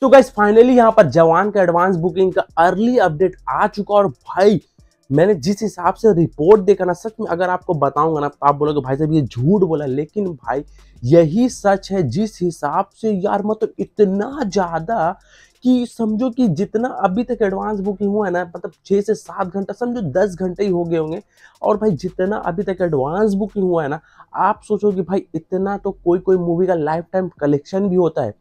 तो guys finally यहाँ पर जवान का एडवांस बुकिंग का अर्ली अपडेट आ चुका और भाई मैंने जिस हिसाब से रिपोर्ट देखा ना सच में अगर आपको बताऊंगा ना तो आप बोलोगे भाई साहब ये झूठ बोला लेकिन भाई यही सच है जिस हिसाब से यार मतलब इतना ज़्यादा कि समझो कि जितना अभी तक एडवांस बुकिंग हुआ है ना मतलब छः से सात घंटा समझो दस घंटे ही हो गए होंगे और भाई जितना अभी तक एडवांस बुकिंग हुआ है ना आप सोचो कि भाई इतना तो कोई कोई मूवी का लाइफ टाइम कलेक्शन भी होता है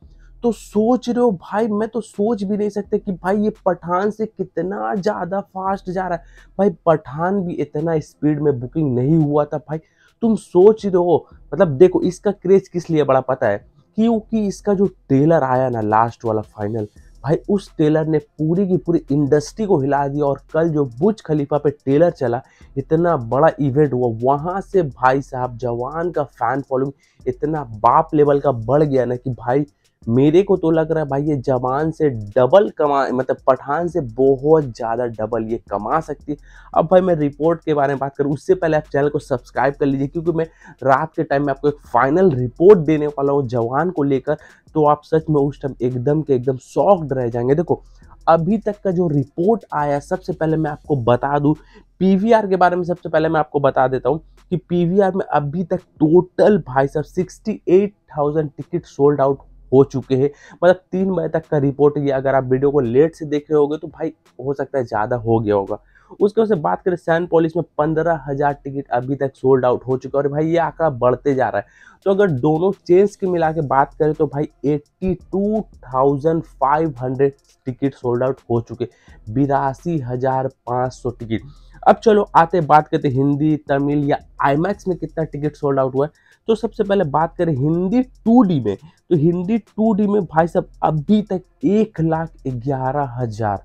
तो सोच रहे हो भाई मैं तो सोच भी नहीं सकते कि भाई ये पठान से कितना ज़्यादा फास्ट जा रहा है भाई पठान भी इतना स्पीड में बुकिंग नहीं हुआ था भाई तुम सोच रहे हो मतलब देखो इसका क्रेज किस लिए बड़ा पता है क्योंकि इसका जो ट्रेलर आया ना लास्ट वाला फाइनल भाई उस टेलर ने पूरी की पूरी इंडस्ट्री को हिला दिया और कल जो बुज खलीफा पे टेलर चला इतना बड़ा इवेंट हुआ वहाँ से भाई साहब जवान का फैन फॉलोइंग इतना बाप लेवल का बढ़ गया ना कि भाई मेरे को तो लग रहा है भाई ये जवान से डबल कमा मतलब पठान से बहुत ज़्यादा डबल ये कमा सकती है अब भाई मैं रिपोर्ट के बारे में बात करूँ उससे पहले आप चैनल को सब्सक्राइब कर लीजिए क्योंकि मैं रात के टाइम में आपको एक फाइनल रिपोर्ट देने वाला हूँ जवान को लेकर तो आप सच में उस टाइम एकदम के एकदम सॉफ्ट रह जाएंगे देखो अभी तक का जो रिपोर्ट आया सबसे पहले मैं आपको बता दूँ पी के बारे में सबसे पहले मैं आपको बता देता हूँ कि पी में अभी तक टोटल भाई साहब सिक्सटी टिकट सोल्ड आउट हो चुके हैं मतलब तीन मई तक का रिपोर्ट ये अगर आप वीडियो को लेट से देखे होगे तो भाई हो सकता है ज़्यादा हो गया होगा उसके उससे बात करें सैन पॉलिस में पंद्रह हज़ार टिकट अभी तक सोल्ड आउट हो चुका है और भाई ये आंकड़ा बढ़ते जा रहा है तो अगर दोनों चेंज की मिला के बात करें तो भाई eighty two thousand five hundred ticket sold out हो चुके बिरासी हज़ार पाँच सौ टिकट अब चलो आते बात करते हिंदी तमिल या आई में कितना टिकट सोल्ड आउट हुआ है तो सबसे पहले बात करें हिंदी टू में तो हिंदी टू में भाई साहब अभी तक एक लाख ग्यारह हज़ार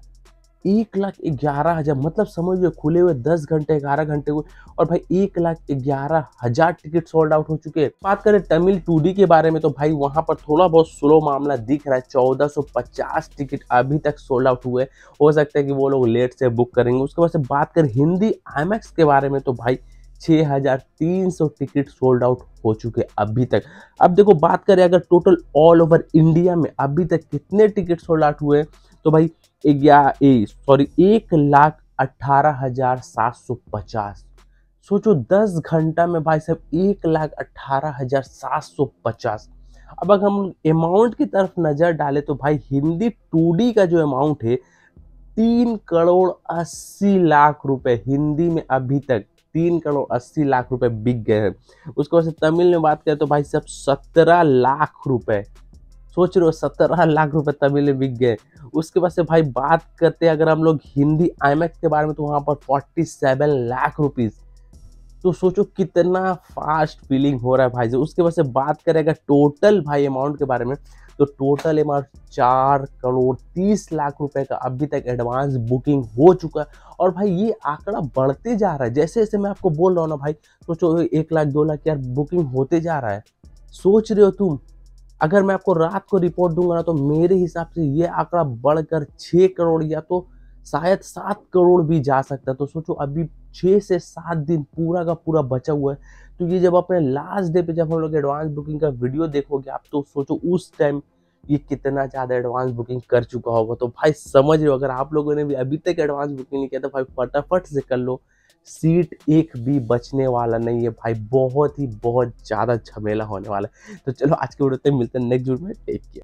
एक लाख ग्यारह हज़ार मतलब समझ लो खुले हुए दस घंटे ग्यारह घंटे हुए और भाई एक लाख ग्यारह हज़ार टिकट सोल्ड आउट हो चुके हैं बात करें तमिल टू के बारे में तो भाई वहाँ पर थोड़ा बहुत स्लो मामला दिख रहा है चौदह सौ पचास टिकट अभी तक सोल्ड आउट हुए हो सकता है कि वो लोग लेट से बुक करेंगे उसके बाद से बात करें हिंदी आई के बारे में तो भाई सौ टिकट सोल्ड आउट हो चुके अभी तक अब देखो बात करें अगर टोटल ऑल ओवर इंडिया में अभी तक कितने टिकट सोल्ड आउट हुए तो भाई सॉरी एक लाख अट्ठारह हजार सात सौ पचास सोचो दस घंटा में भाई साहब एक लाख अट्ठारह हजार सात सौ पचास अब अगर हम अमाउंट की तरफ नज़र डालें तो भाई हिंदी टू का जो अमाउंट है तीन करोड़ अस्सी लाख रुपए हिंदी में अभी तक तीन करोड़ अस्सी लाख रुपए बिक गए हैं उसके बाद से तमिल में बात करें तो भाई साहब सत्रह लाख रुपए सोच रहे हो सत्रह लाख रुपए तमिल में बिक गए उसके बाद से भाई बात करते हैं अगर हम लोग हिंदी आई के बारे में तो वहाँ पर फोर्टी सेवन लाख रुपीज़ तो सोचो कितना फास्ट फीलिंग हो रहा है भाई जी उसके बाद से बात करें अगर टोटल भाई अमाउंट के बारे में तो टोटल अमाउंट चार करोड़ तीस लाख रुपए का अभी तक एडवांस बुकिंग हो चुका है और भाई ये आंकड़ा बढ़ते जा रहा है जैसे जैसे मैं आपको बोल रहा हूँ ना भाई सोचो एक लाख दो लाख यार बुकिंग होते जा रहा है सोच रहे हो तुम अगर मैं आपको रात को रिपोर्ट दूंगा ना तो मेरे हिसाब से ये आंकड़ा बढ़कर छः करोड़ या तो शायद सात करोड़ भी जा सकता है तो सोचो अभी छः से सात दिन पूरा का पूरा बचा हुआ है तो ये जब अपने लास्ट डे पे जब हम लोग एडवांस बुकिंग का वीडियो देखोगे आप तो सोचो उस टाइम ये कितना ज़्यादा एडवांस बुकिंग कर चुका होगा तो भाई समझ रहे हो अगर आप लोगों ने भी अभी तक एडवांस बुकिंग नहीं किया तो भाई फटाफट से कर लो सीट एक भी बचने वाला नहीं है भाई बहुत ही बहुत ज़्यादा झमेला होने वाला है तो चलो आज के वीडियो तक मिलते हैं नेक्स्ट वीडियो में टेक केयर